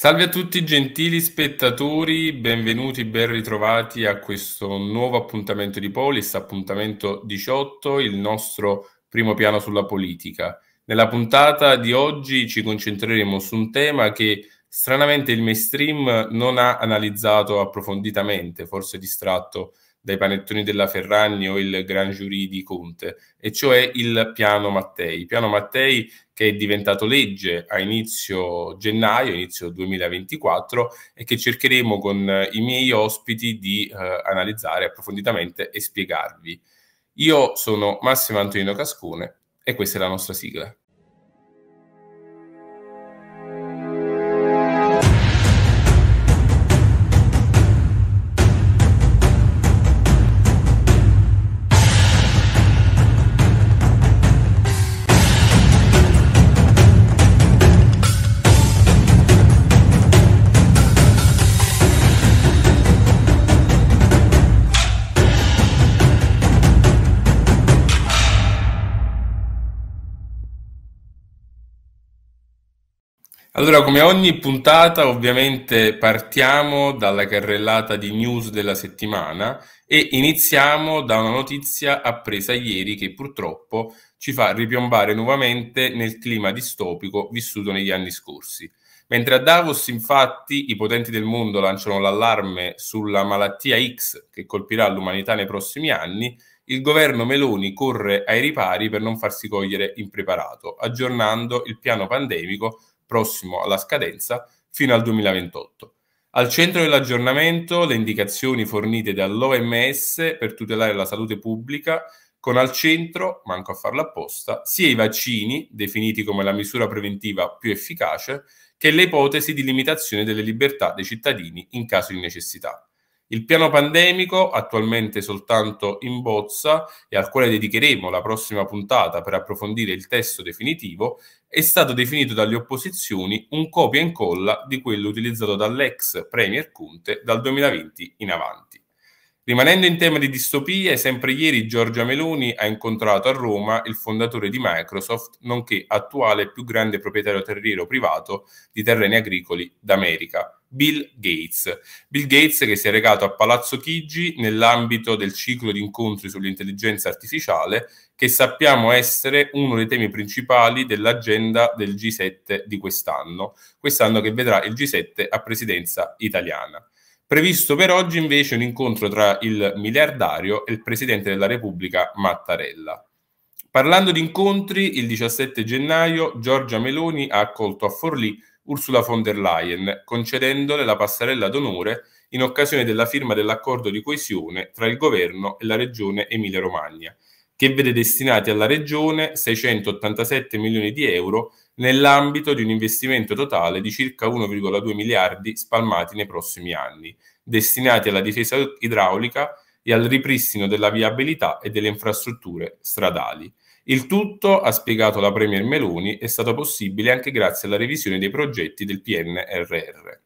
Salve a tutti gentili spettatori, benvenuti, ben ritrovati a questo nuovo appuntamento di Polis, appuntamento 18, il nostro primo piano sulla politica. Nella puntata di oggi ci concentreremo su un tema che stranamente il mainstream non ha analizzato approfonditamente, forse distratto dai panettoni della Ferragni o il Gran Jury di Conte, e cioè il piano Mattei. Piano Mattei che è diventato legge a inizio gennaio, inizio 2024, e che cercheremo con eh, i miei ospiti di eh, analizzare approfonditamente e spiegarvi. Io sono Massimo Antonino Cascone e questa è la nostra sigla. Allora, come ogni puntata, ovviamente partiamo dalla carrellata di news della settimana e iniziamo da una notizia appresa ieri che purtroppo ci fa ripiombare nuovamente nel clima distopico vissuto negli anni scorsi. Mentre a Davos, infatti, i potenti del mondo lanciano l'allarme sulla malattia X che colpirà l'umanità nei prossimi anni, il governo Meloni corre ai ripari per non farsi cogliere impreparato, aggiornando il piano pandemico prossimo alla scadenza fino al 2028. Al centro dell'aggiornamento le indicazioni fornite dall'OMS per tutelare la salute pubblica con al centro, manco a farlo apposta, sia i vaccini, definiti come la misura preventiva più efficace, che le ipotesi di limitazione delle libertà dei cittadini in caso di necessità. Il piano pandemico, attualmente soltanto in bozza e al quale dedicheremo la prossima puntata per approfondire il testo definitivo, è stato definito dalle opposizioni un copia e incolla di quello utilizzato dall'ex Premier Conte dal 2020 in avanti. Rimanendo in tema di distopie, sempre ieri Giorgia Meloni ha incontrato a Roma il fondatore di Microsoft, nonché attuale più grande proprietario terriero privato di terreni agricoli d'America, Bill Gates. Bill Gates che si è recato a Palazzo Chigi nell'ambito del ciclo di incontri sull'intelligenza artificiale, che sappiamo essere uno dei temi principali dell'agenda del G7 di quest'anno, quest'anno che vedrà il G7 a presidenza italiana. Previsto per oggi invece un incontro tra il miliardario e il Presidente della Repubblica Mattarella. Parlando di incontri, il 17 gennaio Giorgia Meloni ha accolto a Forlì Ursula von der Leyen, concedendole la passerella d'onore in occasione della firma dell'accordo di coesione tra il governo e la regione Emilia-Romagna, che vede destinati alla regione 687 milioni di euro nell'ambito di un investimento totale di circa 1,2 miliardi spalmati nei prossimi anni, destinati alla difesa idraulica e al ripristino della viabilità e delle infrastrutture stradali. Il tutto, ha spiegato la Premier Meloni, è stato possibile anche grazie alla revisione dei progetti del PNRR.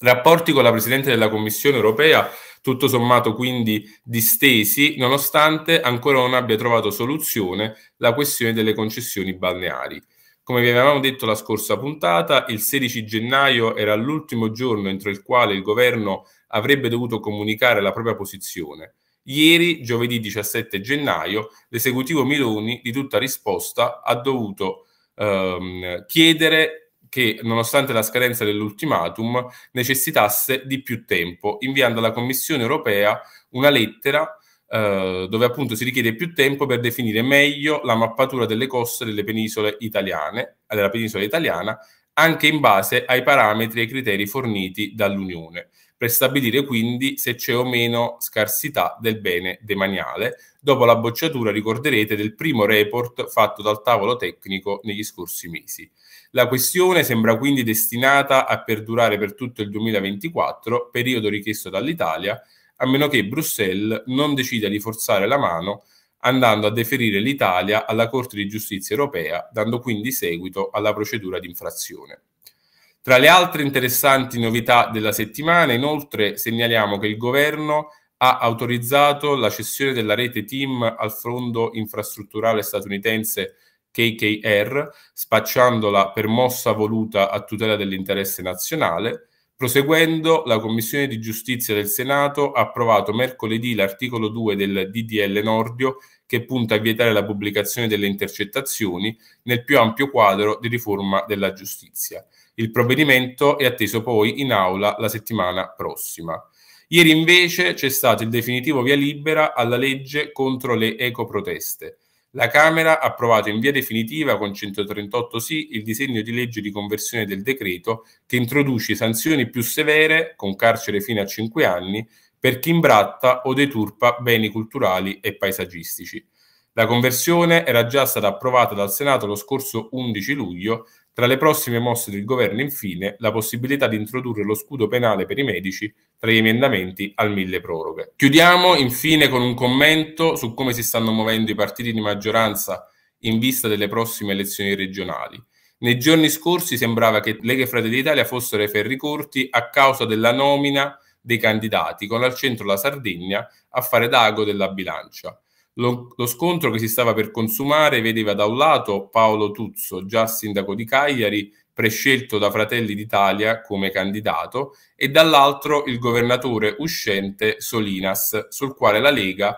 Rapporti con la Presidente della Commissione europea, tutto sommato quindi distesi, nonostante ancora non abbia trovato soluzione la questione delle concessioni balneari. Come vi avevamo detto la scorsa puntata, il 16 gennaio era l'ultimo giorno entro il quale il governo avrebbe dovuto comunicare la propria posizione. Ieri, giovedì 17 gennaio, l'esecutivo Miloni, di tutta risposta, ha dovuto ehm, chiedere che, nonostante la scadenza dell'ultimatum, necessitasse di più tempo, inviando alla Commissione europea una lettera eh, dove appunto si richiede più tempo per definire meglio la mappatura delle coste delle penisole italiane, della penisola italiana, anche in base ai parametri e ai criteri forniti dall'Unione, per stabilire quindi se c'è o meno scarsità del bene demaniale, dopo la bocciatura, ricorderete, del primo report fatto dal tavolo tecnico negli scorsi mesi. La questione sembra quindi destinata a perdurare per tutto il 2024, periodo richiesto dall'Italia, a meno che Bruxelles non decida di forzare la mano andando a deferire l'Italia alla Corte di giustizia europea, dando quindi seguito alla procedura di infrazione. Tra le altre interessanti novità della settimana, inoltre, segnaliamo che il governo ha autorizzato la cessione della rete TIM al fondo infrastrutturale statunitense KKR, spacciandola per mossa voluta a tutela dell'interesse nazionale, Proseguendo, la Commissione di Giustizia del Senato ha approvato mercoledì l'articolo 2 del DDL Nordio che punta a vietare la pubblicazione delle intercettazioni nel più ampio quadro di riforma della giustizia. Il provvedimento è atteso poi in aula la settimana prossima. Ieri invece c'è stato il definitivo via libera alla legge contro le ecoproteste. La Camera ha approvato in via definitiva con 138 sì il disegno di legge di conversione del decreto che introduce sanzioni più severe, con carcere fino a 5 anni, per chi imbratta o deturpa beni culturali e paesaggistici. La conversione era già stata approvata dal Senato lo scorso 11 luglio tra le prossime mosse del governo, infine, la possibilità di introdurre lo scudo penale per i medici tra gli emendamenti al mille proroghe. Chiudiamo infine con un commento su come si stanno muovendo i partiti di maggioranza in vista delle prossime elezioni regionali. Nei giorni scorsi sembrava che Lega e Fratelli d'Italia fossero ai ferri corti a causa della nomina dei candidati, con al centro la Sardegna a fare d'ago della bilancia. Lo, lo, scontro che si stava per consumare vedeva da un lato Paolo Tuzzo, già sindaco di Cagliari, prescelto da Fratelli d'Italia come candidato, e dall'altro il governatore uscente Solinas, sul quale la Lega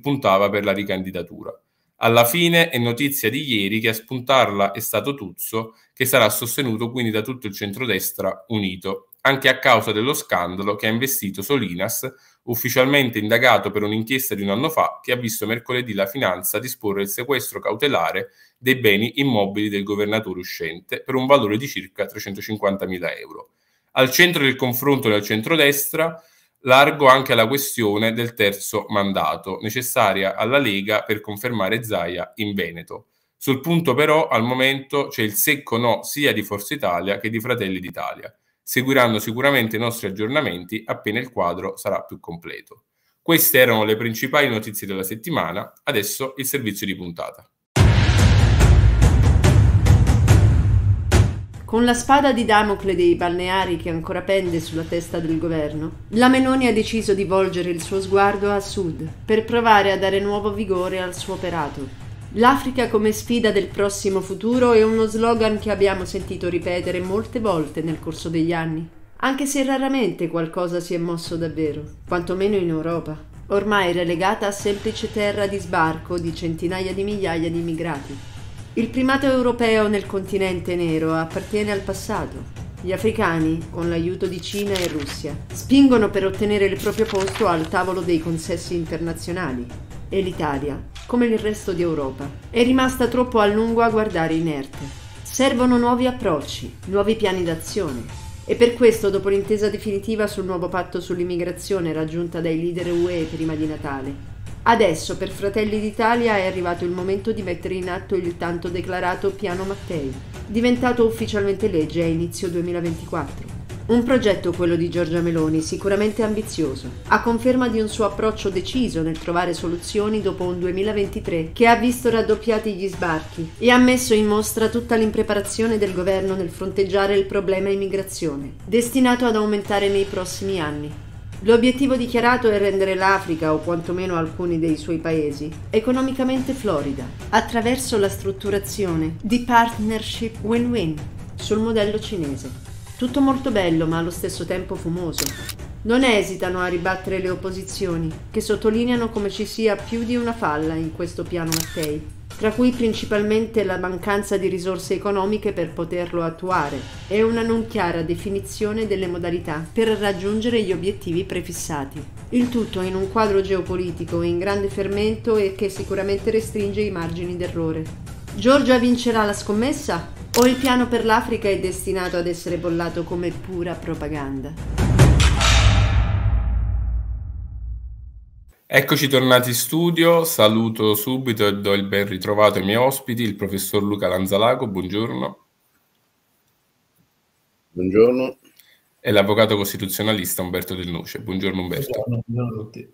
puntava per la ricandidatura. Alla fine è notizia di ieri che a spuntarla è stato Tuzzo, che sarà sostenuto quindi da tutto il centrodestra unito, anche a causa dello scandalo che ha investito Solinas ufficialmente indagato per un'inchiesta di un anno fa che ha visto mercoledì la finanza disporre il sequestro cautelare dei beni immobili del governatore uscente per un valore di circa 350.000 euro. Al centro del confronto del centrodestra largo anche alla questione del terzo mandato, necessaria alla Lega per confermare Zaia in Veneto. Sul punto però al momento c'è il secco no sia di Forza Italia che di Fratelli d'Italia seguiranno sicuramente i nostri aggiornamenti appena il quadro sarà più completo. Queste erano le principali notizie della settimana, adesso il servizio di puntata. Con la spada di Damocle dei balneari che ancora pende sulla testa del governo, la Meloni ha deciso di volgere il suo sguardo a sud per provare a dare nuovo vigore al suo operato. L'Africa come sfida del prossimo futuro è uno slogan che abbiamo sentito ripetere molte volte nel corso degli anni, anche se raramente qualcosa si è mosso davvero, quantomeno in Europa, ormai relegata a semplice terra di sbarco di centinaia di migliaia di immigrati. Il primato europeo nel continente nero appartiene al passato. Gli africani, con l'aiuto di Cina e Russia, spingono per ottenere il proprio posto al tavolo dei consessi internazionali, e l'Italia, come il resto di Europa, è rimasta troppo a lungo a guardare inerte. Servono nuovi approcci, nuovi piani d'azione. E per questo, dopo l'intesa definitiva sul nuovo patto sull'immigrazione raggiunta dai leader UE prima di Natale, adesso per Fratelli d'Italia è arrivato il momento di mettere in atto il tanto declarato Piano Mattei, diventato ufficialmente legge a inizio 2024. Un progetto quello di Giorgia Meloni, sicuramente ambizioso, a conferma di un suo approccio deciso nel trovare soluzioni dopo un 2023 che ha visto raddoppiati gli sbarchi e ha messo in mostra tutta l'impreparazione del governo nel fronteggiare il problema immigrazione, destinato ad aumentare nei prossimi anni. L'obiettivo dichiarato è rendere l'Africa, o quantomeno alcuni dei suoi paesi, economicamente florida, attraverso la strutturazione di partnership win-win sul modello cinese. Tutto molto bello, ma allo stesso tempo fumoso. Non esitano a ribattere le opposizioni, che sottolineano come ci sia più di una falla in questo piano Mattei, tra cui principalmente la mancanza di risorse economiche per poterlo attuare e una non chiara definizione delle modalità per raggiungere gli obiettivi prefissati. Il tutto in un quadro geopolitico in grande fermento e che sicuramente restringe i margini d'errore. Giorgia vincerà la scommessa? O il piano per l'Africa è destinato ad essere bollato come pura propaganda? Eccoci tornati in studio, saluto subito e do il ben ritrovato ai miei ospiti, il professor Luca Lanzalago, buongiorno. Buongiorno. E l'avvocato costituzionalista Umberto Del Nuce, buongiorno Umberto. Buongiorno, buongiorno a tutti.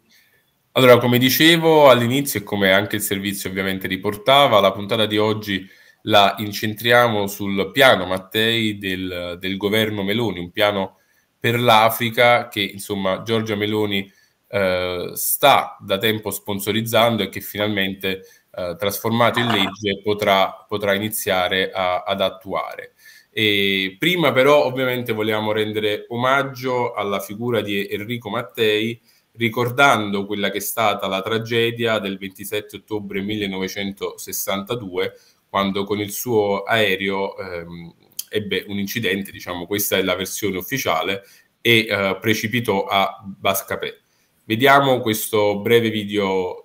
Allora, come dicevo all'inizio e come anche il servizio ovviamente riportava, la puntata di oggi la incentriamo sul piano Mattei del, del governo Meloni, un piano per l'Africa che insomma Giorgia Meloni eh, sta da tempo sponsorizzando e che finalmente eh, trasformato in legge potrà, potrà iniziare a, ad attuare. E prima però ovviamente vogliamo rendere omaggio alla figura di Enrico Mattei ricordando quella che è stata la tragedia del 27 ottobre 1962 quando con il suo aereo ehm, ebbe un incidente, diciamo questa è la versione ufficiale, e eh, precipitò a Bascapè. Vediamo questo breve video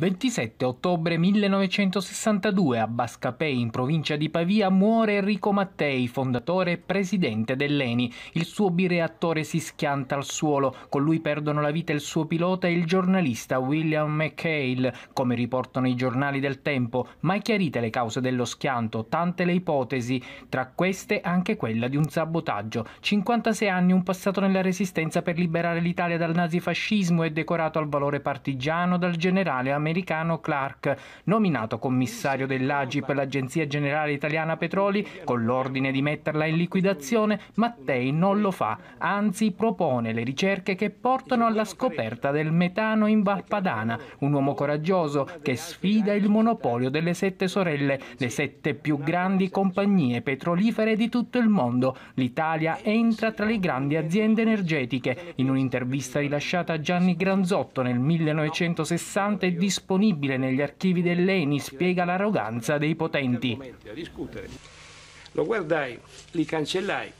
27 ottobre 1962 a Bascapè in provincia di Pavia muore Enrico Mattei, fondatore e presidente dell'ENI. Il suo bireattore si schianta al suolo, con lui perdono la vita il suo pilota e il giornalista William McHale, come riportano i giornali del tempo, mai chiarite le cause dello schianto, tante le ipotesi, tra queste anche quella di un sabotaggio. 56 anni, un passato nella resistenza per liberare l'Italia dal nazifascismo e decorato al valore partigiano dal generale americano americano Clark, nominato commissario dell'AGIP, l'Agenzia Generale Italiana Petroli, con l'ordine di metterla in liquidazione, Mattei non lo fa, anzi propone le ricerche che portano alla scoperta del metano in Valpadana, un uomo coraggioso che sfida il monopolio delle sette sorelle, le sette più grandi compagnie petrolifere di tutto il mondo. L'Italia entra tra le grandi aziende energetiche. In un'intervista rilasciata a Gianni Granzotto nel 1960 è disponibile disponibile negli archivi dell'ENI spiega l'arroganza dei potenti. Lo guardai, li cancellai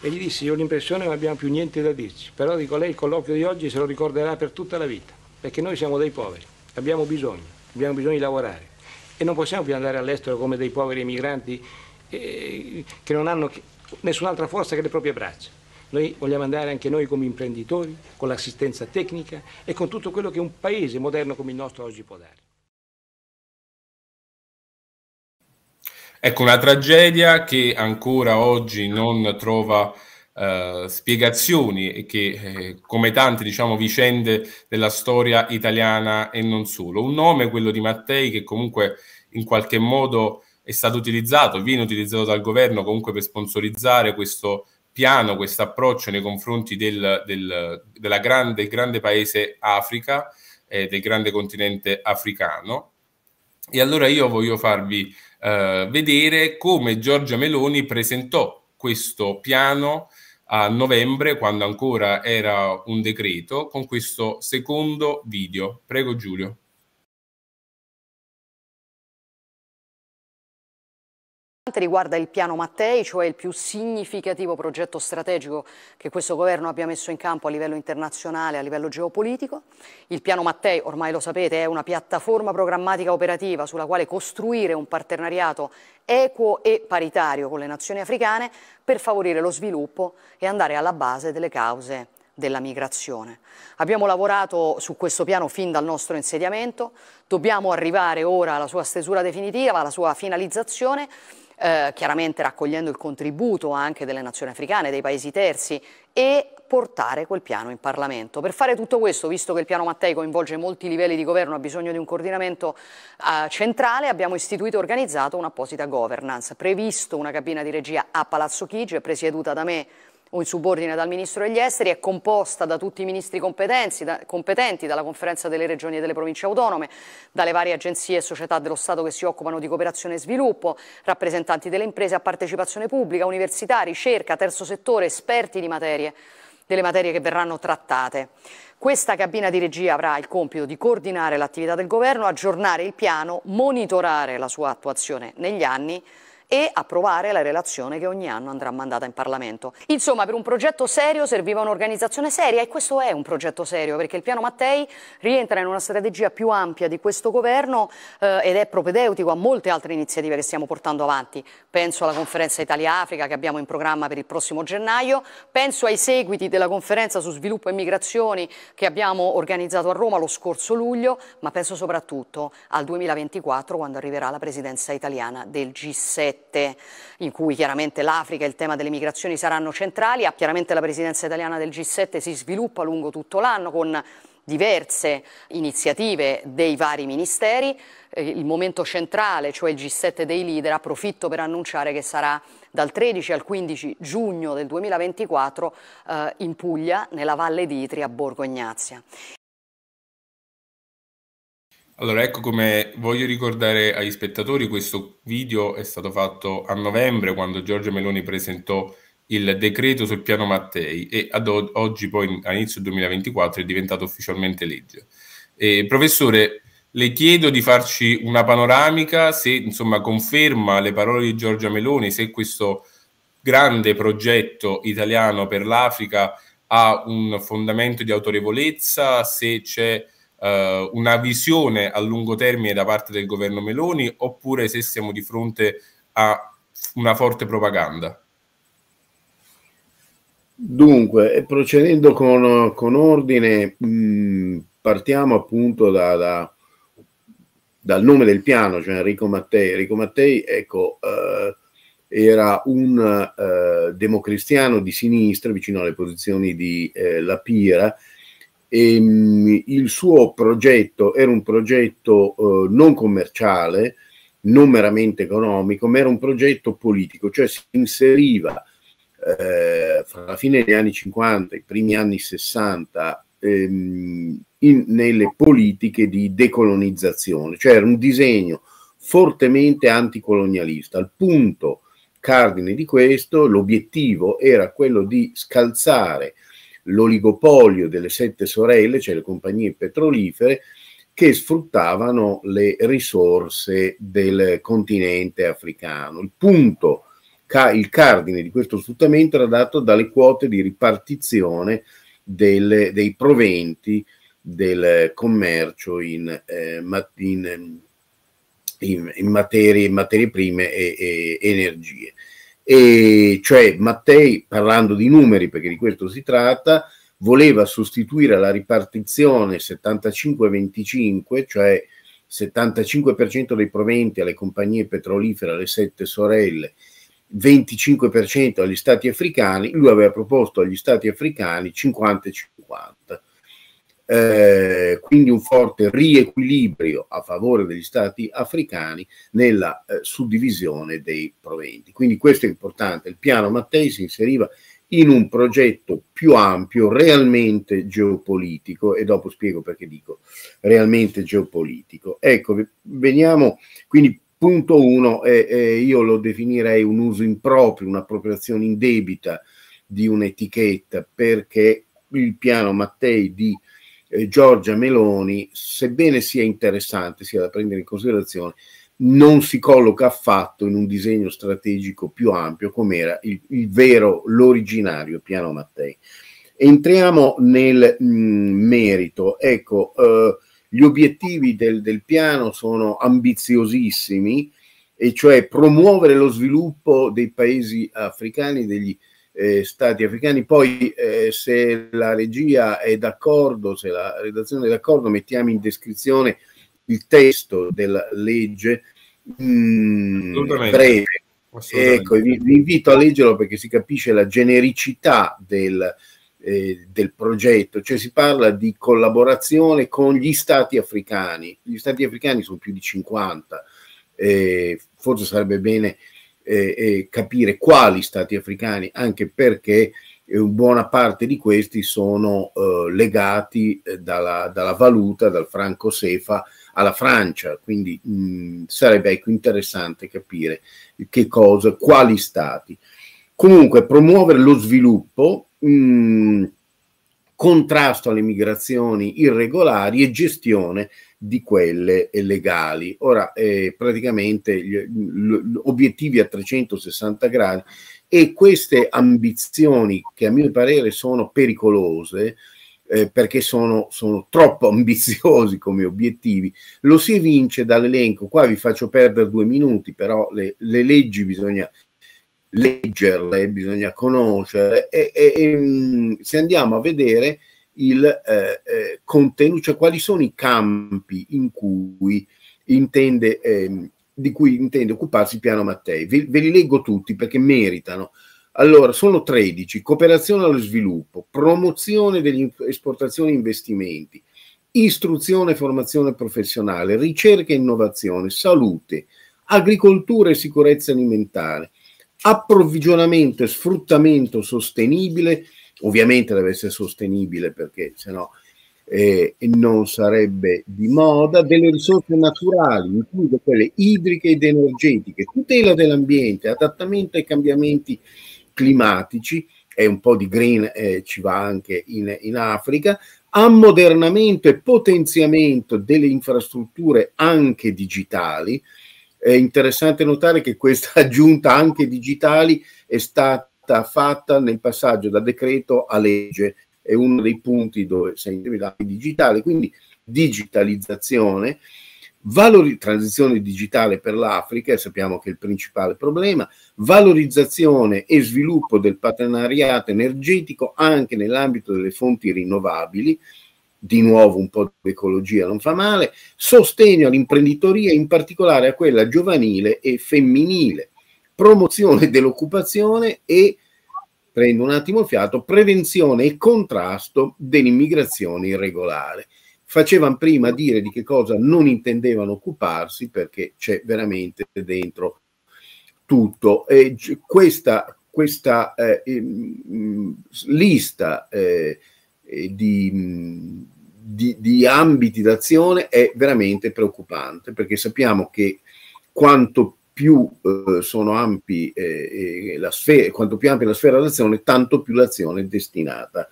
e gli dissi, io ho l'impressione che non abbiamo più niente da dirci, però dico lei il colloquio di oggi se lo ricorderà per tutta la vita, perché noi siamo dei poveri, abbiamo bisogno, abbiamo bisogno di lavorare e non possiamo più andare all'estero come dei poveri emigranti eh, che non hanno nessun'altra forza che le proprie braccia. Noi vogliamo andare anche noi come imprenditori, con l'assistenza tecnica e con tutto quello che un paese moderno come il nostro oggi può dare. Ecco, una tragedia che ancora oggi non trova eh, spiegazioni e che, eh, come tante diciamo, vicende della storia italiana e non solo. Un nome, quello di Mattei, che comunque in qualche modo è stato utilizzato, viene utilizzato dal governo comunque per sponsorizzare questo piano questo approccio nei confronti del, del, grande, del grande paese Africa, eh, del grande continente africano. E allora io voglio farvi eh, vedere come Giorgia Meloni presentò questo piano a novembre, quando ancora era un decreto, con questo secondo video. Prego Giulio. riguarda il piano Mattei, cioè il più significativo progetto strategico che questo governo abbia messo in campo a livello internazionale, a livello geopolitico, il piano Mattei, ormai lo sapete, è una piattaforma programmatica operativa sulla quale costruire un partenariato equo e paritario con le nazioni africane per favorire lo sviluppo e andare alla base delle cause della migrazione. Abbiamo lavorato su questo piano fin dal nostro insediamento, dobbiamo arrivare ora alla sua stesura definitiva, alla sua finalizzazione eh, chiaramente raccogliendo il contributo anche delle nazioni africane, dei paesi terzi e portare quel piano in Parlamento. Per fare tutto questo, visto che il piano Mattei coinvolge molti livelli di governo, ha bisogno di un coordinamento eh, centrale, abbiamo istituito e organizzato un'apposita governance, previsto una cabina di regia a Palazzo Chigi, presieduta da me o in subordine dal Ministro degli Esteri, è composta da tutti i ministri da, competenti, dalla Conferenza delle Regioni e delle Province Autonome, dalle varie agenzie e società dello Stato che si occupano di cooperazione e sviluppo, rappresentanti delle imprese a partecipazione pubblica, università, ricerca, terzo settore, esperti di materie delle materie che verranno trattate. Questa cabina di regia avrà il compito di coordinare l'attività del governo, aggiornare il piano, monitorare la sua attuazione negli anni, e approvare la relazione che ogni anno andrà mandata in Parlamento. Insomma, per un progetto serio serviva un'organizzazione seria e questo è un progetto serio perché il piano Mattei rientra in una strategia più ampia di questo governo eh, ed è propedeutico a molte altre iniziative che stiamo portando avanti. Penso alla conferenza Italia-Africa che abbiamo in programma per il prossimo gennaio, penso ai seguiti della conferenza su sviluppo e migrazioni che abbiamo organizzato a Roma lo scorso luglio, ma penso soprattutto al 2024 quando arriverà la presidenza italiana del G7. G7, in cui chiaramente l'Africa e il tema delle migrazioni saranno centrali, Ha chiaramente la presidenza italiana del G7 si sviluppa lungo tutto l'anno con diverse iniziative dei vari ministeri. Eh, il momento centrale, cioè il G7 dei leader, approfitto per annunciare che sarà dal 13 al 15 giugno del 2024 eh, in Puglia, nella Valle d'Itria, a Borgo Ignazia. Allora, ecco come voglio ricordare agli spettatori, questo video è stato fatto a novembre quando Giorgio Meloni presentò il decreto sul piano Mattei e ad oggi poi a inizio 2024 è diventato ufficialmente legge. Eh, professore, le chiedo di farci una panoramica se insomma conferma le parole di Giorgia Meloni, se questo grande progetto italiano per l'Africa ha un fondamento di autorevolezza, se c'è eh, una visione a lungo termine da parte del governo Meloni oppure se siamo di fronte a una forte propaganda? Dunque, procedendo con, con ordine, mh, mm, partiamo appunto da, da, dal nome del piano, cioè Enrico Mattei. Enrico Mattei, ecco, eh, era un eh, democristiano di sinistra, vicino alle posizioni di eh, La Pira, e, ehm, mh, il suo progetto era un progetto eh, non commerciale, non meramente economico, ma era un progetto politico, cioè si inseriva eh, fra la fine degli anni 50 e i primi anni 60 ehm, in, nelle politiche di decolonizzazione, cioè era un disegno fortemente anticolonialista. Il punto cardine di questo, l'obiettivo era quello di scalzare l'oligopolio delle sette sorelle, cioè le compagnie petrolifere, che sfruttavano le risorse del continente africano. Il punto, il cardine di questo sfruttamento era dato dalle quote di ripartizione del, dei proventi del commercio in, eh, in, in, in materie, materie, prime e, e energie e cioè Mattei, parlando di numeri, perché di questo si tratta, voleva sostituire la ripartizione 75-25, cioè 75% dei proventi alle compagnie petrolifere, alle sette sorelle, 25% agli stati africani, lui aveva proposto agli stati africani 50 eh, quindi un forte riequilibrio a favore degli stati africani nella eh, suddivisione dei proventi. Quindi questo è importante, il piano Mattei si inseriva in un progetto più ampio, realmente geopolitico, e dopo spiego perché dico realmente geopolitico. Ecco, veniamo quindi punto uno, eh, eh, io lo definirei un uso improprio, un'appropriazione indebita di un'etichetta, perché il piano Mattei di eh, Giorgia Meloni, sebbene sia interessante, sia da prendere in considerazione, non si colloca affatto in un disegno strategico più ampio come era il, il vero, l'originario piano Mattei. Entriamo nel mh, mm, merito. Ecco, eh, gli obiettivi del, del, piano sono ambiziosissimi, e cioè promuovere lo sviluppo dei paesi africani, degli, eh, stati africani. Poi eh, se la regia è d'accordo, se la redazione è d'accordo, mettiamo in descrizione il testo della legge mh, mm, Assolutamente. breve. Ecco, vi, vi, invito a leggerlo perché si capisce la genericità del, eh, del progetto, cioè si parla di collaborazione con gli stati africani. Gli stati africani sono più di 50, eh, forse sarebbe bene eh, eh, capire quali stati africani, anche perché eh, buona parte di questi sono eh, legati eh, dalla, dalla, valuta, dal franco sefa alla Francia, quindi mh, mm, sarebbe ecco, interessante capire che cosa, quali stati. Comunque promuovere lo sviluppo mh, mm, contrasto alle migrazioni irregolari e gestione di quelle legali. Ora, eh, praticamente gli, gli obiettivi a 360 gradi e queste ambizioni che a mio parere sono pericolose eh, perché sono, sono, troppo ambiziosi come obiettivi, lo si evince dall'elenco. Qua vi faccio perdere due minuti, però le, le leggi bisogna leggerle, bisogna conoscere e, e, e mm, se andiamo a vedere il eh, eh, contenuto, cioè quali sono i campi in cui intende, eh, di cui intende occuparsi Piano Mattei. Ve, ve, li leggo tutti perché meritano. Allora, sono 13, cooperazione allo sviluppo, promozione delle esportazioni e investimenti, istruzione e formazione professionale, ricerca e innovazione, salute, agricoltura e sicurezza alimentare, approvvigionamento e sfruttamento sostenibile, ovviamente deve essere sostenibile perché sennò eh, non sarebbe di moda, delle risorse naturali, incluse quelle idriche ed energetiche, tutela dell'ambiente, adattamento ai cambiamenti climatici, e un po' di green eh, ci va anche in, in Africa, ammodernamento e potenziamento delle infrastrutture anche digitali, è interessante notare che questa aggiunta anche digitali è stata fatta nel passaggio da decreto a legge, è uno dei punti dove si è intervenuto digitale, quindi digitalizzazione, valori, transizione digitale per l'Africa, sappiamo che è il principale problema, valorizzazione e sviluppo del partenariato energetico anche nell'ambito delle fonti rinnovabili, di nuovo un po' di ecologia non fa male, sostegno all'imprenditoria, in particolare a quella giovanile e femminile, promozione dell'occupazione e, prendo un attimo il fiato, prevenzione e contrasto dell'immigrazione irregolare. Facevano prima dire di che cosa non intendevano occuparsi perché c'è veramente dentro tutto. E questa, questa eh, ehm, lista eh, eh, di, di, di ambiti d'azione è veramente preoccupante perché sappiamo che quanto più eh, sono ampi eh, eh la sfera, quanto più ampia la sfera d'azione, tanto più l'azione è destinata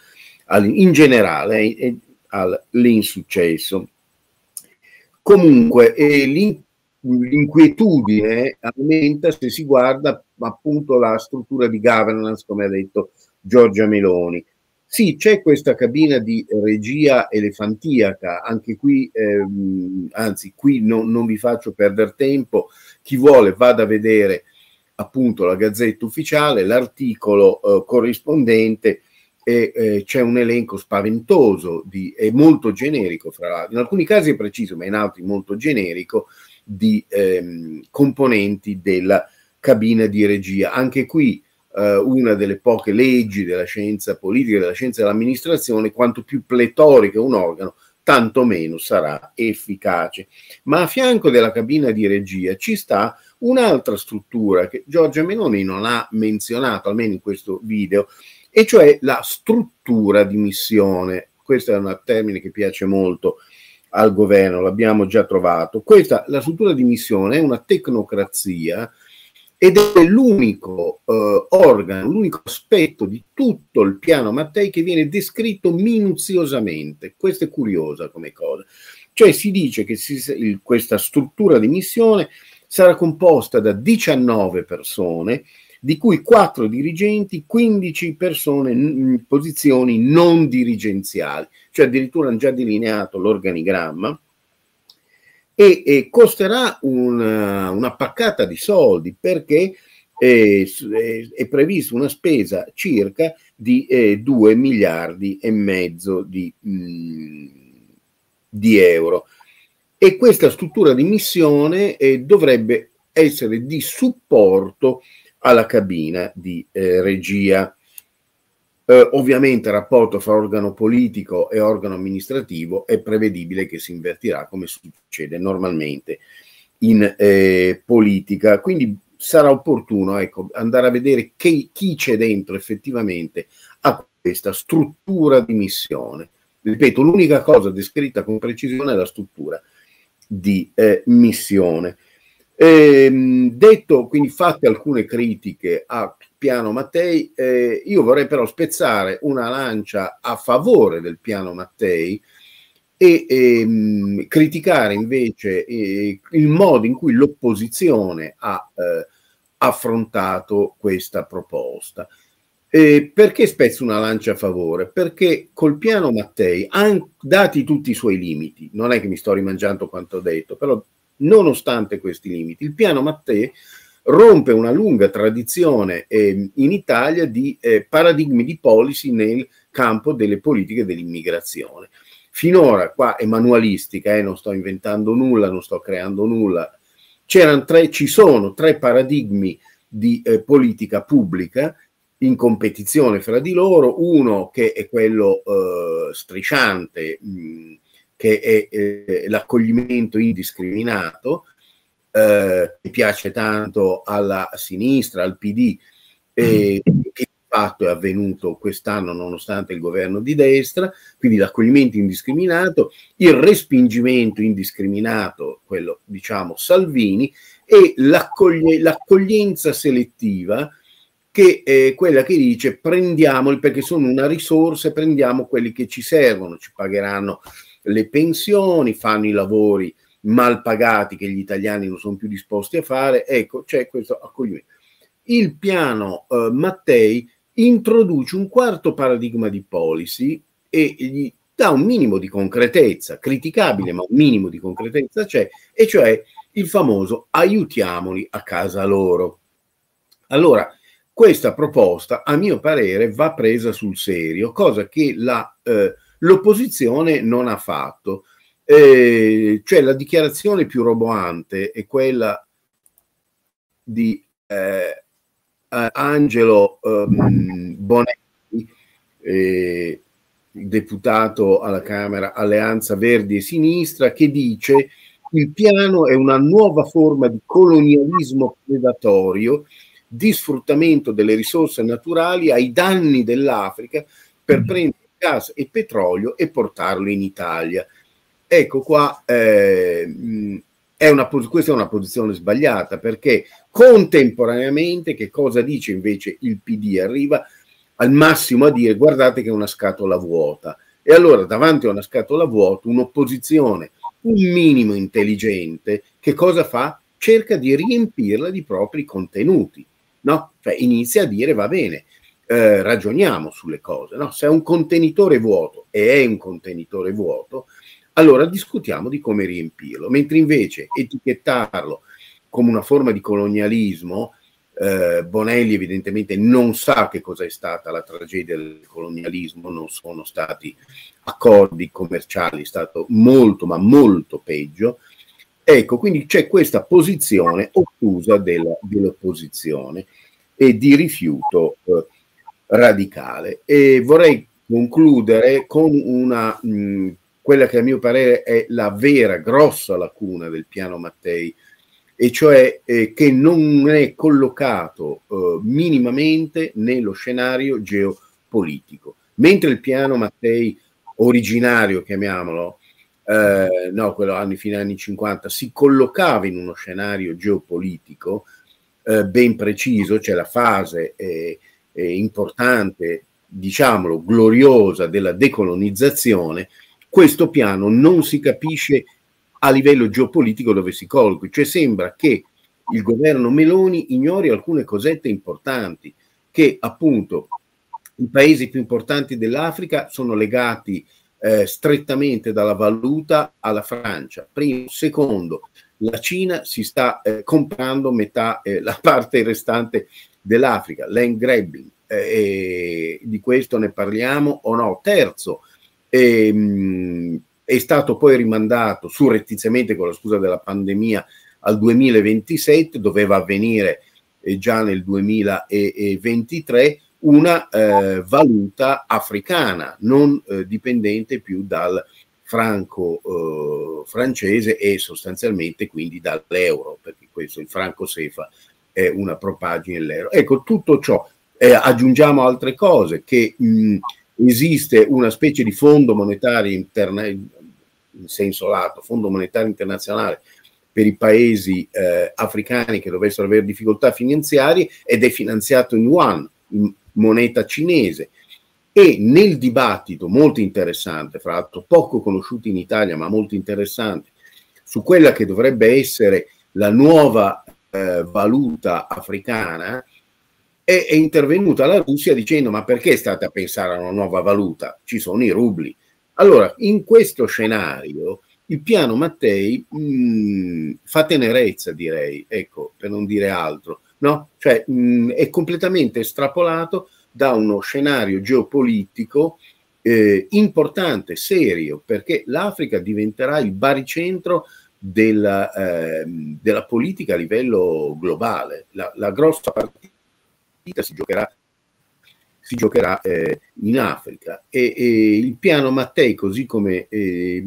al, in generale eh, eh all'insuccesso. Comunque l'in, l'inquietudine aumenta se si guarda appunto la struttura di governance, come ha detto Giorgia Meloni. Sì, c'è questa cabina di regia elefantiaca, anche qui, ehm, anzi qui no, non vi faccio perdere tempo, chi vuole vada a vedere appunto la gazzetta ufficiale, l'articolo eh, corrispondente e eh, c'è un elenco spaventoso di, e molto generico, fra l'altro, in alcuni casi è preciso, ma in altri molto generico, di ehm, componenti della cabina di regia. Anche qui eh, una delle poche leggi della scienza politica, della scienza dell'amministrazione, quanto più pletorico è un organo, tanto meno sarà efficace. Ma a fianco della cabina di regia ci sta un'altra struttura che Giorgia Menoni non ha menzionato, almeno in questo video, e cioè la struttura di missione. Questo è un termine che piace molto al governo, l'abbiamo già trovato. Questa, la struttura di missione è una tecnocrazia ed è l'unico eh, organo, l'unico aspetto di tutto il piano Mattei che viene descritto minuziosamente. Questo è curiosa come cosa. Cioè si dice che si, il, questa struttura di missione sarà composta da 19 persone, di cui 4 dirigenti, 15 persone in posizioni non dirigenziali, cioè addirittura hanno già delineato l'organigramma e, e costerà una, eh, una, paccata di soldi perché è, eh, eh, è prevista una spesa circa di eh, 2 miliardi e mezzo di, mh, mm, di, euro. E questa struttura di missione eh, dovrebbe essere di supporto alla cabina di eh, regia. Eh, ovviamente il rapporto fra organo politico e organo amministrativo è prevedibile che si invertirà come succede normalmente in eh, politica. Quindi sarà opportuno ecco, andare a vedere che, chi c'è dentro effettivamente a questa struttura di missione. Ripeto, l'unica cosa descritta con precisione è la struttura di eh, missione. Ehm, detto, quindi fatte alcune critiche a piano Mattei. Eh, io vorrei però spezzare una lancia a favore del piano Mattei e ehm, criticare invece eh, il modo in cui l'opposizione ha eh, affrontato questa proposta. Eh, perché spezzo una lancia a favore? Perché col piano Mattei, an- dati tutti i suoi limiti, non è che mi sto rimangiando quanto ho detto, però nonostante questi limiti, il piano Mattei rompe una lunga tradizione eh, in Italia di eh, paradigmi di policy nel campo delle politiche dell'immigrazione. Finora qua è manualistica, eh, non sto inventando nulla, non sto creando nulla. Tre, ci sono tre paradigmi di eh, politica pubblica in competizione fra di loro, uno che è quello eh, strisciante, mh, che è eh, l'accoglimento indiscriminato, eh, che piace tanto alla sinistra, al PD, eh, mm. che di fatto è avvenuto quest'anno nonostante il governo di destra, quindi l'accoglimento indiscriminato, il respingimento indiscriminato, quello diciamo Salvini, e l'accoglie, l'accoglienza selettiva che è quella che dice prendiamoli perché sono una risorsa, prendiamo quelli che ci servono, ci pagheranno le pensioni, fanno i lavori mal pagati che gli italiani non sono più disposti a fare, ecco c'è questo accoglimento. Il piano eh, Mattei introduce un quarto paradigma di policy e gli dà un minimo di concretezza, criticabile ma un minimo di concretezza c'è, e cioè il famoso aiutiamoli a casa loro. Allora, questa proposta, a mio parere, va presa sul serio, cosa che la, eh, l'opposizione non ha fatto. Eh, cioè la dichiarazione più roboante è quella di eh, eh, Angelo ehm, Bonetti, eh, deputato alla Camera Alleanza Verdi e Sinistra, che dice il piano è una nuova forma di colonialismo predatorio, di sfruttamento delle risorse naturali ai danni dell'Africa per mm. prendere gas e petrolio e portarlo in Italia. Ecco qua, eh, è una, questa è una posizione sbagliata perché contemporaneamente che cosa dice invece il PD? Arriva al massimo a dire guardate che è una scatola vuota. E allora davanti a una scatola vuota un'opposizione un minimo intelligente che cosa fa? Cerca di riempirla di propri contenuti, no? Cioè inizia a dire va bene, eh, ragioniamo sulle cose, no? Se è un contenitore vuoto e è un contenitore vuoto, allora discutiamo di come riempirlo, mentre invece etichettarlo come una forma di colonialismo, eh, Bonelli evidentemente non sa che cosa è stata la tragedia del colonialismo, non sono stati accordi commerciali, è stato molto ma molto peggio. Ecco, quindi c'è questa posizione ottusa della, dell'opposizione e di rifiuto eh, radicale. E vorrei concludere con una mh, quella che a mio parere è la vera grossa lacuna del piano Mattei, e cioè eh, che non è collocato eh, minimamente nello scenario geopolitico. Mentre il piano Mattei originario, chiamiamolo, eh, no, quello anni, fine anni 50, si collocava in uno scenario geopolitico eh, ben preciso, cioè la fase eh, eh, importante, diciamolo, gloriosa della decolonizzazione, questo piano non si capisce a livello geopolitico dove si collochi, cioè sembra che il governo Meloni ignori alcune cosette importanti, che appunto i paesi più importanti dell'Africa sono legati eh, strettamente dalla valuta alla Francia, primo, secondo, la Cina si sta eh, comprando metà, eh, la parte restante dell'Africa, land grabbing, eh, eh, di questo ne parliamo o no, terzo, e, ehm, è stato poi rimandato surrettiziamente con la scusa della pandemia al 2027, doveva avvenire eh, già nel 2023 una eh, valuta africana non eh, dipendente più dal franco eh, francese e sostanzialmente quindi dall'euro, perché questo il franco sefa è una propagine dell'euro. Ecco, tutto ciò eh, aggiungiamo altre cose che mh, esiste una specie di fondo monetario interna- in senso lato, fondo monetario internazionale per i paesi eh, africani che dovessero avere difficoltà finanziarie ed è finanziato in yuan, in moneta cinese. E nel dibattito molto interessante, fra l'altro poco conosciuto in Italia, ma molto interessante, su quella che dovrebbe essere la nuova eh, valuta africana, è, è intervenuta la Russia dicendo ma perché state a pensare a una nuova valuta? Ci sono i rubli. Allora, in questo scenario il piano Mattei mh, mm, fa tenerezza, direi, ecco, per non dire altro, no? Cioè, mh, mm, è completamente estrapolato da uno scenario geopolitico eh, importante, serio, perché l'Africa diventerà il baricentro della, eh, della politica a livello globale. La, la grossa partita partita si giocherà, si giocherà eh, in Africa e, e, il piano Mattei, così come eh,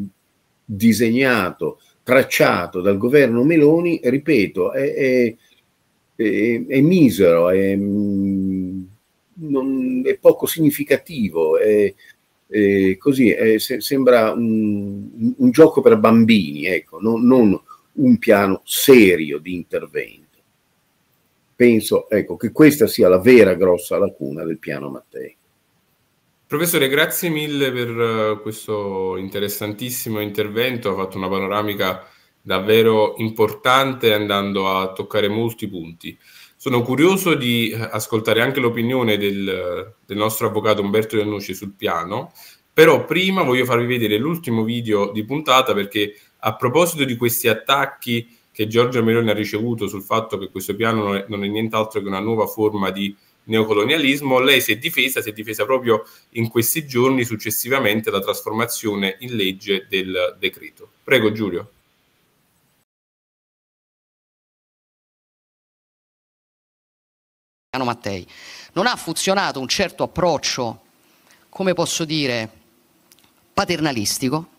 disegnato, tracciato dal governo Meloni, ripeto, è, è, è, è misero, è, mm, non, poco significativo, così, se, sembra un, un, gioco per bambini, ecco, non, non un piano serio di intervento penso ecco, che questa sia la vera grossa lacuna del piano Mattei. Professore, grazie mille per eh, questo interessantissimo intervento, ha fatto una panoramica davvero importante andando a toccare molti punti. Sono curioso di eh, ascoltare anche l'opinione del, del nostro avvocato Umberto Iannucci sul piano, però prima voglio farvi vedere l'ultimo video di puntata perché a proposito di questi attacchi che Giorgia Meloni ha ricevuto sul fatto che questo piano non è, non è nient'altro che una nuova forma di neocolonialismo, lei si è difesa, si è difesa proprio in questi giorni successivamente alla trasformazione in legge del decreto. Prego Giulio. Mattei. Non ha funzionato un certo approccio, come posso dire, paternalistico,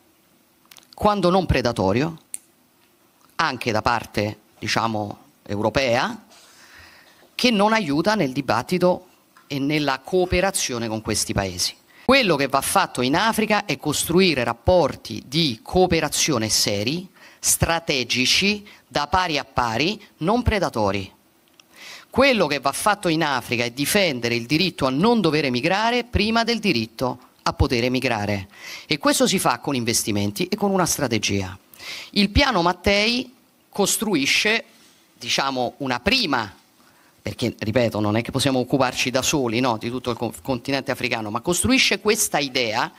quando non predatorio, anche da parte diciamo, europea che non aiuta nel dibattito e nella cooperazione con questi paesi. Quello che va fatto in Africa è costruire rapporti di cooperazione seri, strategici, da pari a pari, non predatori. Quello che va fatto in Africa è difendere il diritto a non dover emigrare prima del diritto a poter emigrare. E questo si fa con investimenti e con una strategia. Il piano Mattei costruisce diciamo, una prima perché ripeto non è che possiamo occuparci da soli no, di tutto il continente africano, ma costruisce questa idea.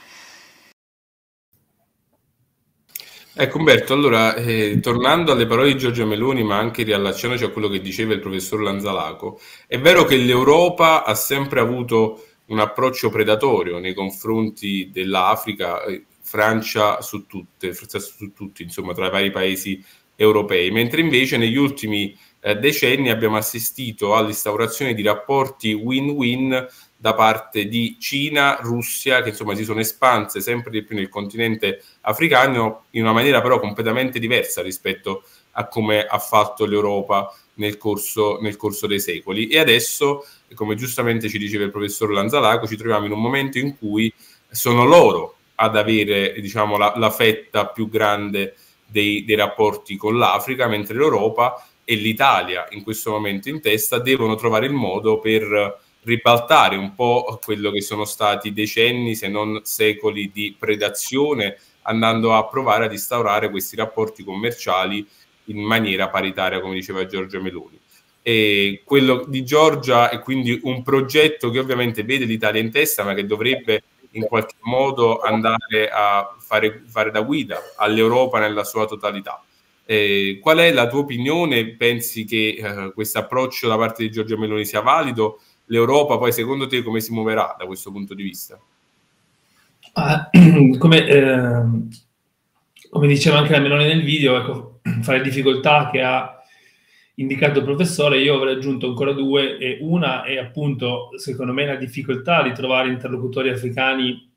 Ecco Umberto, allora eh, tornando alle parole di Giorgio Meloni, ma anche riallacciandoci a quello che diceva il professor Lanzalaco, è vero che l'Europa ha sempre avuto un approccio predatorio nei confronti dell'Africa, eh, Francia su tutte, Francia su tutti, insomma, tra i vari paesi europei, mentre invece negli ultimi eh, decenni abbiamo assistito all'instaurazione di rapporti win-win da parte di Cina, Russia, che insomma si sono espanse sempre di più nel continente africano in una maniera però completamente diversa rispetto a come ha fatto l'Europa nel corso, nel corso dei secoli. E adesso, come giustamente ci diceva il professor Lanzalago, ci troviamo in un momento in cui sono loro ad avere diciamo, la, la fetta più grande dei, dei rapporti con l'Africa, mentre l'Europa e l'Italia in questo momento in testa devono trovare il modo per ribaltare un po' quello che sono stati decenni, se non secoli di predazione, andando a provare ad instaurare questi rapporti commerciali in maniera paritaria, come diceva Giorgio Meloni. E quello di Giorgia è quindi un progetto che ovviamente vede l'Italia in testa, ma che dovrebbe in qualche modo andare a fare, fare da guida all'Europa nella sua totalità. Eh, qual è la tua opinione? Pensi che eh, questo approccio da parte di Giorgio Meloni sia valido? L'Europa poi secondo te come si muoverà da questo punto di vista? Ah, come, eh, come, diceva anche la Meloni nel video, ecco, fra le difficoltà che ha indicato il professore, io avrei aggiunto ancora due e una è appunto, secondo me, la difficoltà di trovare interlocutori africani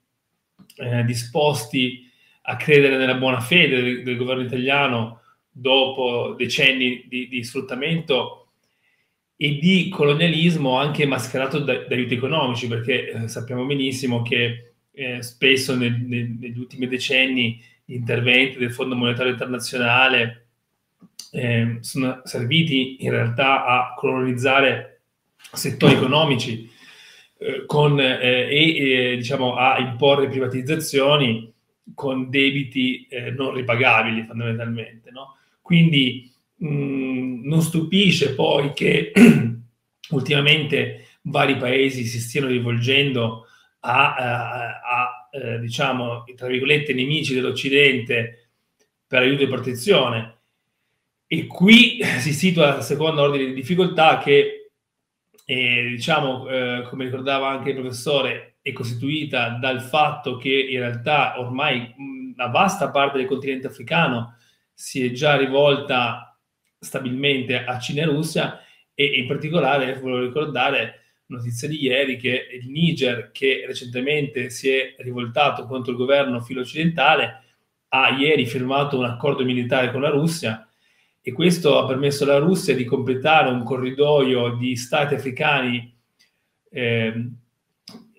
eh, disposti a credere nella buona fede del, del governo italiano dopo decenni di, di, sfruttamento e di colonialismo anche mascherato da, da aiuti economici, perché eh, sappiamo benissimo che eh, spesso nel, nel, negli ultimi decenni gli interventi del Fondo Monetario Internazionale eh, sono serviti in realtà a colonizzare settori economici eh, con, eh, e eh, diciamo, a imporre privatizzazioni con debiti eh, non ripagabili fondamentalmente. No? Quindi mh, mm, non stupisce poi che ultimamente vari paesi si stiano rivolgendo a, a, a eh, diciamo, tra virgolette, nemici dell'Occidente per aiuto e protezione. E qui si situa la seconda ordine di difficoltà che, eh, diciamo, eh, come ricordava anche il professore, è costituita dal fatto che in realtà ormai una vasta parte del continente africano si è già rivolta stabilmente a Cina e Russia e in particolare volevo ricordare notizia di ieri che il Niger, che recentemente si è rivoltato contro il governo filo-occidentale, ha ieri firmato un accordo militare con la Russia e questo ha permesso alla Russia di completare un corridoio di stati africani eh,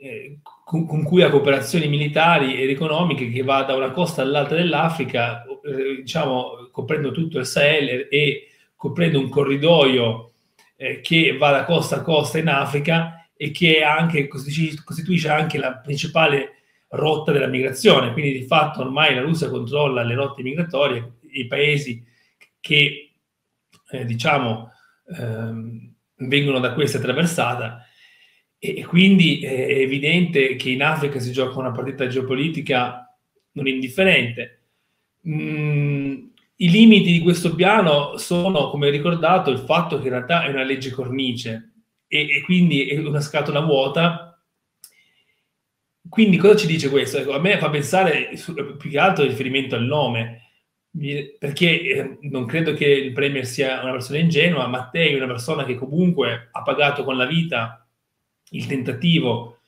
eh, con, con, cui ha cooperazioni militari ed economiche che va da una costa all'altra dell'Africa, eh, diciamo coprendo tutto il Sahel e coprendo un corridoio eh, che va da costa a costa in Africa e che anche, costituisce anche la principale rotta della migrazione. Quindi di fatto ormai la Russia controlla le rotte migratorie, i paesi che eh, diciamo ehm, vengono da questa attraversata e, quindi è evidente che in Africa si gioca una partita geopolitica non indifferente. Mm, I limiti di questo piano sono, come ricordato, il fatto che in realtà è una legge cornice e, e quindi è una scatola vuota quindi cosa ci dice questo? Ecco, a me fa pensare più che altro riferimento al nome, perché eh, non credo che il Premier sia una persona ingenua, Mattei è una persona che comunque ha pagato con la vita il tentativo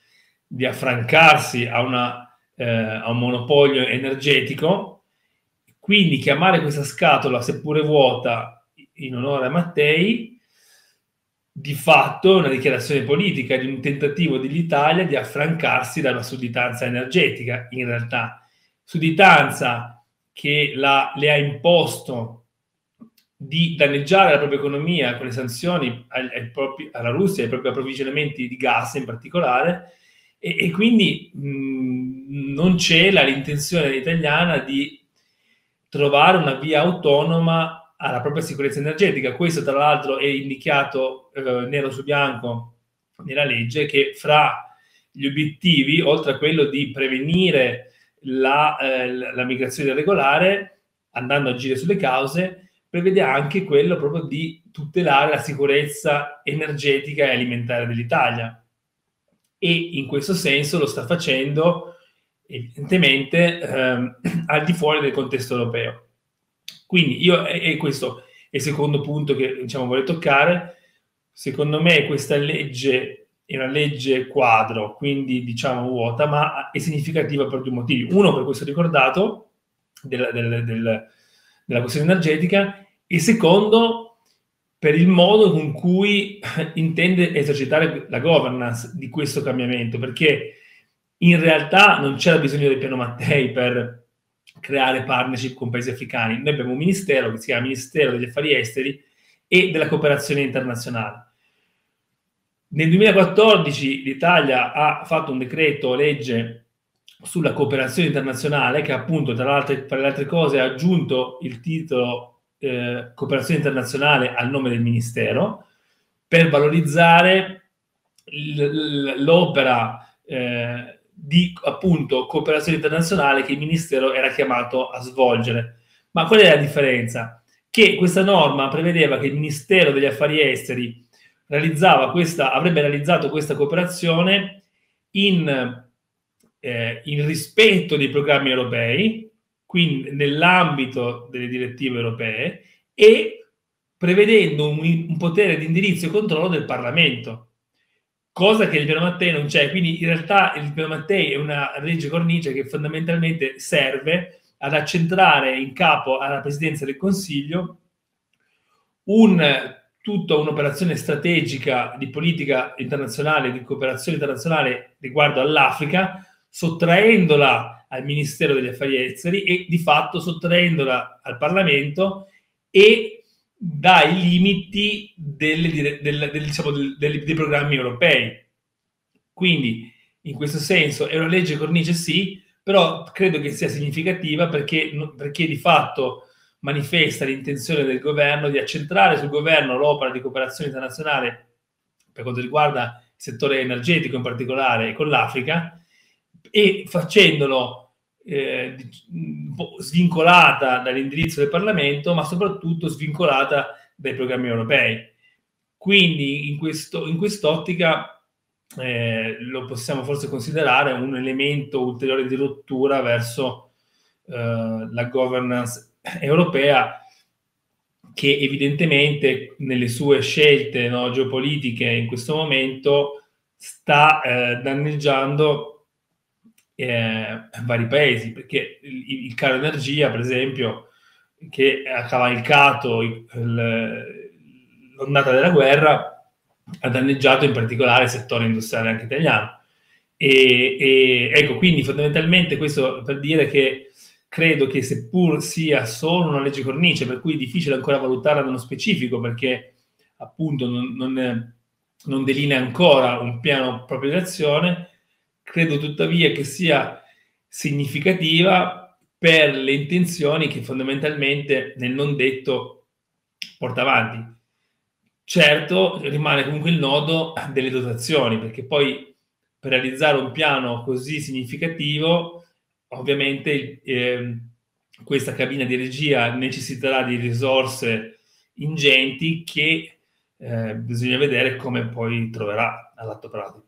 di affrancarsi a, una, eh, a un monopolio energetico, quindi chiamare questa scatola, seppure vuota, in onore a Mattei, di fatto è una dichiarazione politica di un tentativo dell'Italia di affrancarsi dalla sudditanza energetica, in realtà. Sudditanza che la, le ha imposto di danneggiare la propria economia con le sanzioni ai, ai propri, alla Russia, ai propri approvvigionamenti di gas in particolare, e, e quindi mh, non c'è l'intenzione italiana di trovare una via autonoma alla propria sicurezza energetica. Questo, tra l'altro, è indicato eh, nero su bianco nella legge che fra gli obiettivi, oltre a quello di prevenire la, eh, la migrazione regolare, andando a agire sulle cause, prevede anche quello proprio di tutelare la sicurezza energetica e alimentare dell'Italia. E in questo senso lo sta facendo evidentemente ehm, al di fuori del contesto europeo. Quindi io, e questo è il secondo punto che diciamo, vorrei toccare, secondo me questa legge è una legge quadro, quindi diciamo vuota, ma è significativa per due motivi. Uno, per questo ricordato, della, della, della, della questione energetica, e secondo, per il modo con cui intende esercitare la governance di questo cambiamento, perché in realtà non c'era bisogno del piano Mattei per creare partnership con paesi africani. Noi abbiamo un ministero che si chiama Ministero degli Affari Esteri e della Cooperazione Internazionale nel 2014 l'Italia ha fatto un decreto legge sulla cooperazione internazionale che appunto tra le altre, tra le altre cose ha aggiunto il titolo eh, cooperazione internazionale al nome del Ministero per valorizzare l- l- l'opera eh, di appunto cooperazione internazionale che il Ministero era chiamato a svolgere. Ma qual è la differenza? Che questa norma prevedeva che il Ministero degli Affari Esteri questa, avrebbe realizzato questa cooperazione in, eh, in rispetto dei programmi europei, quindi nell'ambito delle direttive europee, e prevedendo un, un, potere di indirizzo e controllo del Parlamento, cosa che il piano Mattei non c'è. Quindi in realtà il piano Mattei è una legge cornice che fondamentalmente serve ad accentrare in capo alla Presidenza del Consiglio un tutta un'operazione strategica di politica internazionale, di cooperazione internazionale riguardo all'Africa, sottraendola al Ministero degli Affari Esteri e di fatto sottraendola al Parlamento e dai limiti delle, delle, delle, diciamo, dei programmi europei. Quindi, in questo senso, è una legge cornice sì, però credo che sia significativa perché, perché di fatto manifesta l'intenzione del governo di accentrare sul governo l'opera di cooperazione internazionale per quanto riguarda il settore energetico in particolare con l'Africa e facendolo eh, svincolata dall'indirizzo del Parlamento ma soprattutto svincolata dai programmi europei. Quindi in, questo, in quest'ottica eh, lo possiamo forse considerare un elemento ulteriore di rottura verso eh, la governance europea che evidentemente nelle sue scelte no, geopolitiche in questo momento sta eh, danneggiando eh, vari paesi, perché il, il, caro energia, per esempio, che ha cavalcato il, il, l'ondata della guerra, ha danneggiato in particolare il settore industriale anche italiano. E, e ecco, quindi fondamentalmente questo per dire che credo che seppur sia solo una legge cornice, per cui è difficile ancora valutarla nello specifico, perché appunto non, non, non delinea ancora un piano proprio di azione, credo tuttavia che sia significativa per le intenzioni che fondamentalmente nel non detto porta avanti. Certo, rimane comunque il nodo delle dotazioni, perché poi per realizzare un piano così significativo ovviamente eh, questa cabina di regia necessiterà di risorse ingenti che eh, bisogna vedere come poi troverà all'atto pratico.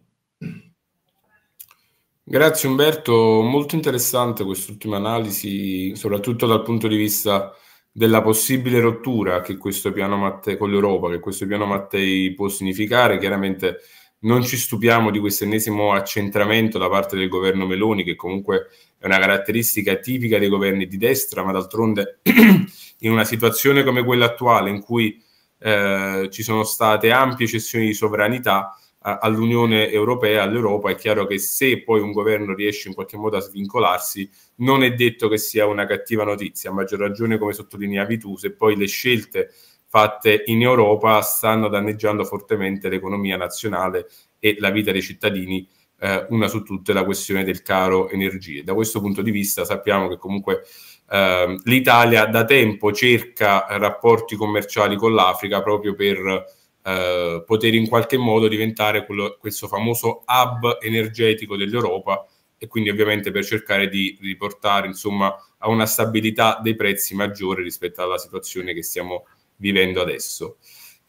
Grazie Umberto, molto interessante quest'ultima analisi, soprattutto dal punto di vista della possibile rottura che questo piano Mattei con l'Europa, che questo piano Mattei può significare. Chiaramente non ci stupiamo di questo ennesimo accentramento da parte del governo Meloni, che comunque è una caratteristica tipica dei governi di destra, ma d'altronde in una situazione come quella attuale, in cui eh, ci sono state ampie cessioni di sovranità eh, all'Unione Europea, all'Europa, è chiaro che se poi un governo riesce in qualche modo a svincolarsi, non è detto che sia una cattiva notizia, a maggior ragione come sottolineavi tu, se poi le scelte fatte in Europa stanno danneggiando fortemente l'economia nazionale e la vita dei cittadini, eh, una su tutte la questione del caro energie. Da questo punto di vista sappiamo che comunque eh, l'Italia da tempo cerca rapporti commerciali con l'Africa proprio per eh, poter in qualche modo diventare quello, questo famoso hub energetico dell'Europa e quindi ovviamente per cercare di riportare insomma a una stabilità dei prezzi maggiore rispetto alla situazione che stiamo vivendo adesso.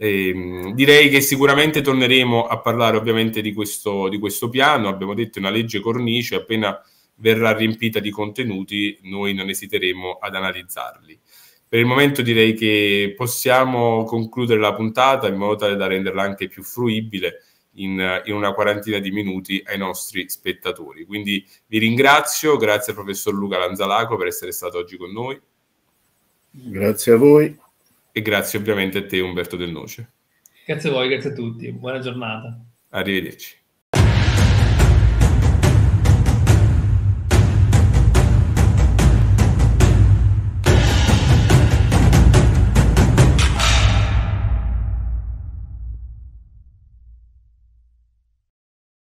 Eh, direi che sicuramente torneremo a parlare ovviamente di questo, di questo piano, abbiamo detto una legge cornice, appena verrà riempita di contenuti noi non esiteremo ad analizzarli. Per il momento direi che possiamo concludere la puntata in modo tale da renderla anche più fruibile in, in una quarantina di minuti ai nostri spettatori. Quindi vi ringrazio, grazie al professor Luca Lanzalaco per essere stato oggi con noi. Grazie a voi e grazie ovviamente a te Umberto Del Noce. Grazie a voi, grazie a tutti, buona giornata. Arrivederci.